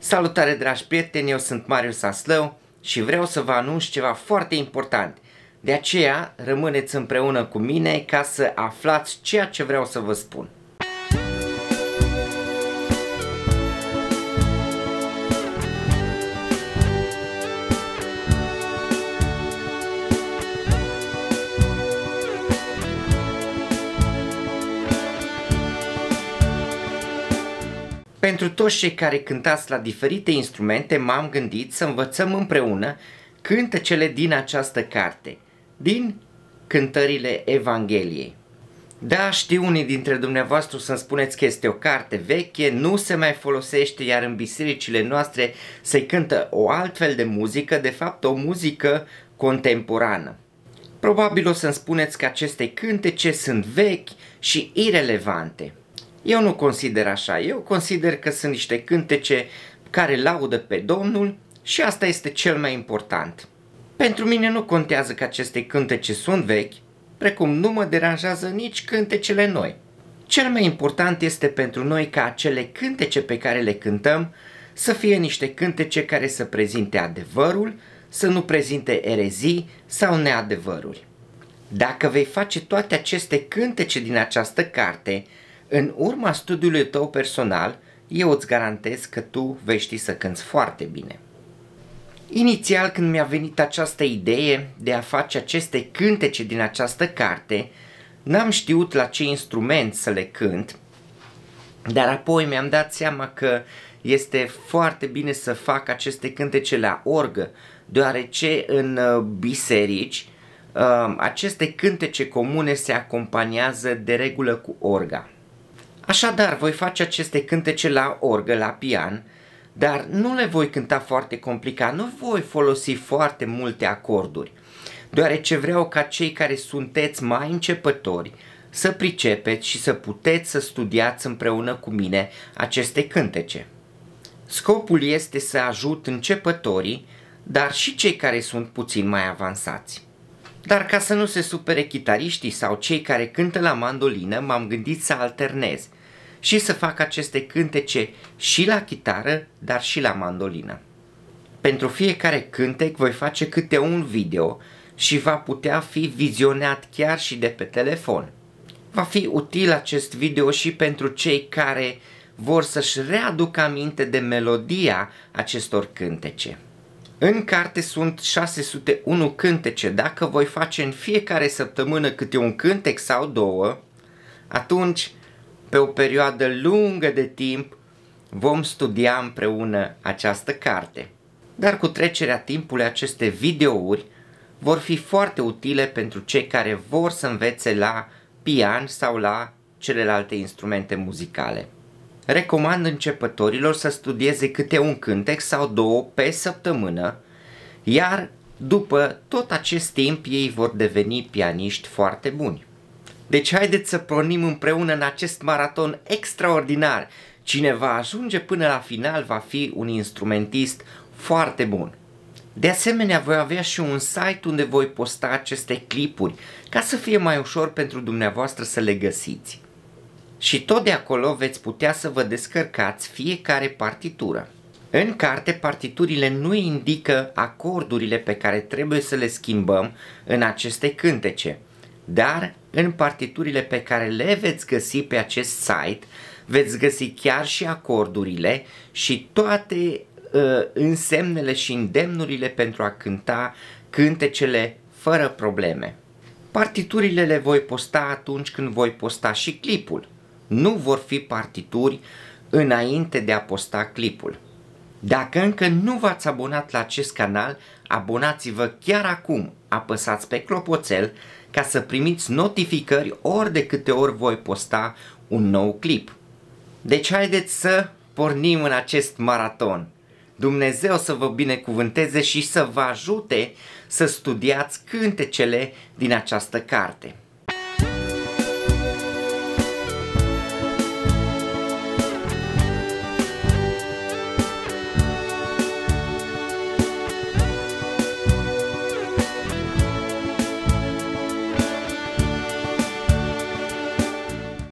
Salutare dragi prieteni, eu sunt Marius Aslău și vreau să vă anunț ceva foarte important. De aceea rămâneți împreună cu mine ca să aflați ceea ce vreau să vă spun. Pentru toți cei care cântați la diferite instrumente, m-am gândit să învățăm împreună cântecele din această carte, din cântările Evangheliei. Da, știu unii dintre dumneavoastră să-mi spuneți că este o carte veche, nu se mai folosește, iar în bisericile noastre se cântă o altfel de muzică, de fapt o muzică contemporană. Probabil o să-mi spuneți că aceste cântece sunt vechi și irelevante. Eu nu consider așa, eu consider că sunt niște cântece care laudă pe Domnul și asta este cel mai important. Pentru mine nu contează că aceste cântece sunt vechi, precum nu mă deranjează nici cântecele noi. Cel mai important este pentru noi ca acele cântece pe care le cântăm să fie niște cântece care să prezinte adevărul, să nu prezinte erezii sau neadevăruri. Dacă vei face toate aceste cântece din această carte, în urma studiului tău personal, eu îți garantez că tu vei ști să cânți foarte bine. Inițial când mi-a venit această idee de a face aceste cântece din această carte, n-am știut la ce instrument să le cânt, dar apoi mi-am dat seama că este foarte bine să fac aceste cântece la orgă, deoarece în uh, biserici uh, aceste cântece comune se acompaniază de regulă cu orga. Așadar, voi face aceste cântece la orgă, la pian, dar nu le voi cânta foarte complicat, nu voi folosi foarte multe acorduri, deoarece vreau ca cei care sunteți mai începători să pricepeți și să puteți să studiați împreună cu mine aceste cântece. Scopul este să ajut începătorii, dar și cei care sunt puțin mai avansați. Dar ca să nu se supere chitariștii sau cei care cântă la mandolină, m-am gândit să alternez – și să fac aceste cântece și la chitară, dar și la mandolină. Pentru fiecare cântec voi face câte un video și va putea fi vizionat chiar și de pe telefon. Va fi util acest video și pentru cei care vor să-și readucă aminte de melodia acestor cântece. În carte sunt 601 cântece, dacă voi face în fiecare săptămână câte un cântec sau două, atunci pe o perioadă lungă de timp vom studia împreună această carte. Dar cu trecerea timpului aceste videouri vor fi foarte utile pentru cei care vor să învețe la pian sau la celelalte instrumente muzicale. Recomand începătorilor să studieze câte un cântec sau două pe săptămână, iar după tot acest timp ei vor deveni pianiști foarte buni. Deci haideți să pornim împreună în acest maraton extraordinar. Cine va ajunge până la final va fi un instrumentist foarte bun. De asemenea, voi avea și un site unde voi posta aceste clipuri, ca să fie mai ușor pentru dumneavoastră să le găsiți. Și tot de acolo veți putea să vă descărcați fiecare partitură. În carte, partiturile nu indică acordurile pe care trebuie să le schimbăm în aceste cântece, dar în partiturile pe care le veți găsi pe acest site veți găsi chiar și acordurile și toate uh, însemnele și îndemnurile pentru a cânta cântecele fără probleme. Partiturile le voi posta atunci când voi posta și clipul. Nu vor fi partituri înainte de a posta clipul. Dacă încă nu v-ați abonat la acest canal, Abonați-vă chiar acum, apăsați pe clopoțel ca să primiți notificări ori de câte ori voi posta un nou clip. Deci haideți să pornim în acest maraton. Dumnezeu să vă binecuvânteze și să vă ajute să studiați cântecele din această carte.